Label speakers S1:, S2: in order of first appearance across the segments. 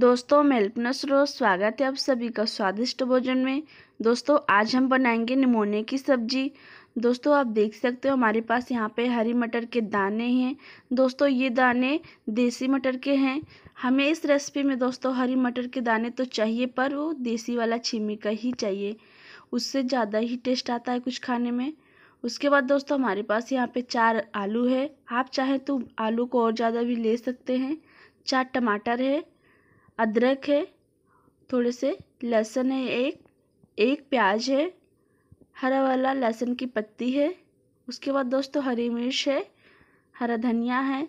S1: दोस्तों मैं अल्पना रोज स्वागत है आप सभी का स्वादिष्ट भोजन में दोस्तों आज हम बनाएंगे निमोनिया की सब्जी दोस्तों आप देख सकते हो हमारे पास यहाँ पे हरी मटर के दाने हैं दोस्तों ये दाने देसी मटर के हैं हमें इस रेसिपी में दोस्तों हरी मटर के दाने तो चाहिए पर वो देसी वाला छीमी का ही चाहिए उससे ज़्यादा ही टेस्ट आता है कुछ खाने में उसके बाद दोस्तों हमारे पास यहाँ पर चार आलू है आप चाहें तो आलू को और ज़्यादा भी ले सकते हैं चार टमाटर है अदरक है थोड़े से लहसुन है एक एक प्याज है हरा वाला लहसुन की पत्ती है उसके बाद दोस्तों हरी मिर्च है हरा धनिया है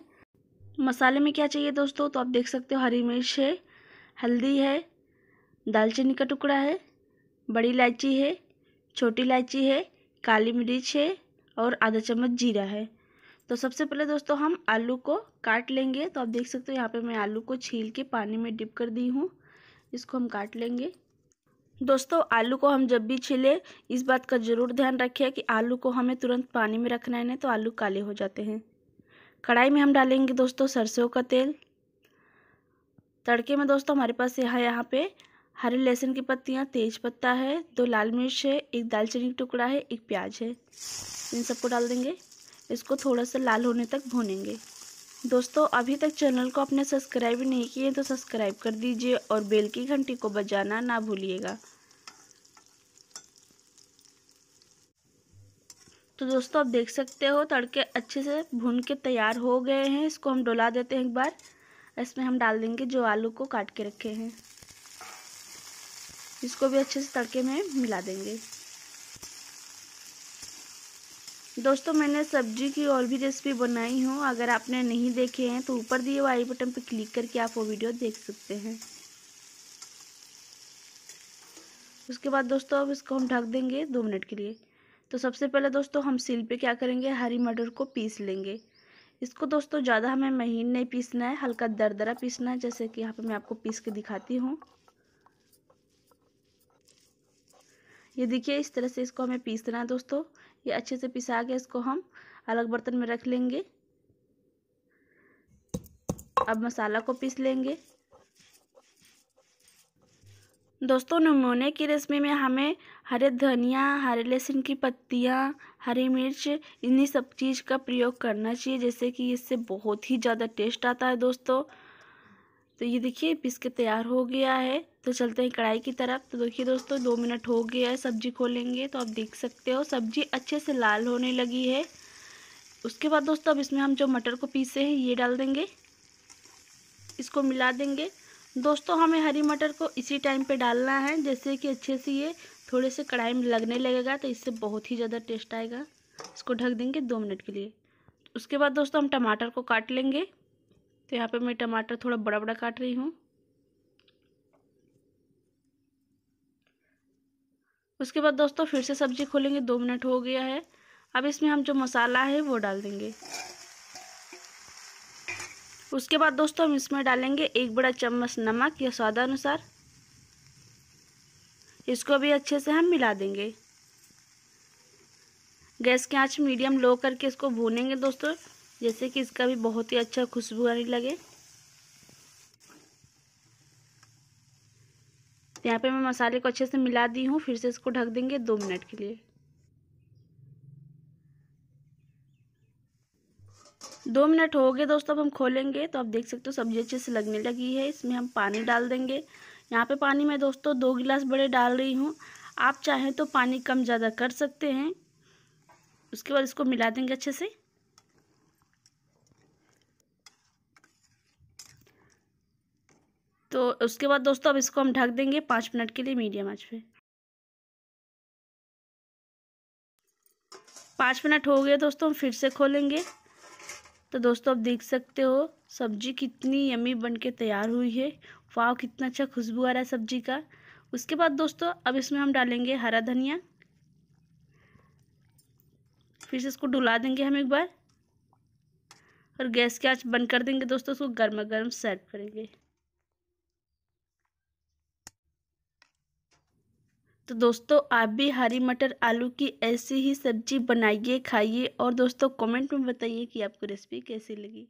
S1: मसाले में क्या चाहिए दोस्तों तो आप देख सकते हो हरी मिर्च है हल्दी है दालचीनी का टुकड़ा है बड़ी इलायची है छोटी इलायची है काली मिर्च है और आधा चम्मच जीरा है तो सबसे पहले दोस्तों हम आलू को काट लेंगे तो आप देख सकते हो यहाँ पे मैं आलू को छील के पानी में डिप कर दी हूँ इसको हम काट लेंगे दोस्तों आलू को हम जब भी छीले इस बात का ज़रूर ध्यान रखें कि आलू को हमें तुरंत पानी में रखना है नहीं तो आलू काले हो जाते हैं कढ़ाई में हम डालेंगे दोस्तों सरसों का तेल तड़के में दोस्तों हमारे पास यहाँ यहाँ पे हरे लहसुन की पत्तियाँ तेज पत्ता है दो लाल मिर्च है एक दालचीनी का टुकड़ा है एक प्याज है इन सबको डाल देंगे इसको थोड़ा सा लाल होने तक भूनेंगे दोस्तों अभी तक चैनल को आपने सब्सक्राइब नहीं किए तो सब्सक्राइब कर दीजिए और बेल की घंटी को बजाना ना भूलिएगा तो दोस्तों आप देख सकते हो तड़के अच्छे से भून के तैयार हो गए हैं इसको हम डोला देते हैं एक बार इसमें हम डाल देंगे जो आलू को काट के रखे हैं इसको भी अच्छे से तड़के में मिला देंगे दोस्तों मैंने सब्जी की और भी रेसिपी बनाई हूँ अगर आपने नहीं देखे हैं तो ऊपर दिए हुए आई बटन पर क्लिक करके आप वो वीडियो देख सकते हैं उसके बाद दोस्तों अब इसको हम ढक देंगे दो मिनट के लिए तो सबसे पहले दोस्तों हम सिल पे क्या करेंगे हरी मटर को पीस लेंगे इसको दोस्तों ज़्यादा हमें महीन नहीं पीसना है हल्का दरदरा पीसना है जैसे कि यहाँ पर मैं आपको पीस के दिखाती हूँ ये देखिए इस तरह से इसको हमें पीसना है दोस्तों ये अच्छे से पिसा के इसको हम अलग बर्तन में रख लेंगे अब मसाला को पीस लेंगे दोस्तों नमूने की रेसिपी में हमें हरे धनिया हरे लहसुन की पत्तियाँ हरी मिर्च इन्हीं सब चीज़ का प्रयोग करना चाहिए जैसे कि इससे बहुत ही ज़्यादा टेस्ट आता है दोस्तों तो ये देखिए पीस के तैयार हो गया है तो चलते हैं कढ़ाई की तरफ तो देखिए दोस्तों दो मिनट हो गया है सब्जी खोलेंगे तो आप देख सकते हो सब्जी अच्छे से लाल होने लगी है उसके बाद दोस्तों अब इसमें हम जो मटर को पीसे हैं ये डाल देंगे इसको मिला देंगे दोस्तों हमें हरी मटर को इसी टाइम पे डालना है जैसे कि अच्छे से ये थोड़े से कढ़ाई में लगने लगेगा तो इससे बहुत ही ज़्यादा टेस्ट आएगा इसको ढक देंगे दो मिनट के लिए उसके बाद दोस्तों हम टमाटर को काट लेंगे तो यहाँ पे मैं टमाटर थोड़ा बड़ा बड़ा काट रही हूँ उसके बाद दोस्तों फिर से सब्ज़ी खोलेंगे दो मिनट हो गया है अब इसमें हम जो मसाला है वो डाल देंगे उसके बाद दोस्तों हम इसमें डालेंगे एक बड़ा चम्मच नमक या स्वादानुसार इसको भी अच्छे से हम मिला देंगे गैस की आंच मीडियम लो करके इसको भूनेंगे दोस्तों जैसे कि इसका भी बहुत ही अच्छा खुशबू आने लगे यहाँ पे मैं मसाले को अच्छे से मिला दी हूँ फिर से इसको ढक देंगे दो मिनट के लिए दो मिनट हो गए दोस्तों अब हम खोलेंगे तो आप देख सकते हो सब्ज़ी अच्छे से लगने लगी है इसमें हम पानी डाल देंगे यहाँ पे पानी मैं दोस्तों दो गिलास बड़े डाल रही हूँ आप चाहें तो पानी कम ज़्यादा कर सकते हैं उसके बाद इसको मिला देंगे अच्छे से तो उसके बाद दोस्तों अब इसको हम ढक देंगे पाँच मिनट के लिए मीडियम आँच पे पाँच मिनट हो गए दोस्तों हम फिर से खोलेंगे तो दोस्तों आप देख सकते हो सब्जी कितनी यमी बन के तैयार हुई है वाव कितना अच्छा खुशबू आ रहा है सब्जी का उसके बाद दोस्तों अब इसमें हम डालेंगे हरा धनिया फिर से इसको डुला देंगे हम एक बार और गैस की आँच बंद कर देंगे दोस्तों उसको गर्मा गर्म सर्व करेंगे तो दोस्तों आप भी हरी मटर आलू की ऐसी ही सब्जी बनाइए खाइए और दोस्तों कमेंट में बताइए कि आपको रेसिपी कैसी लगी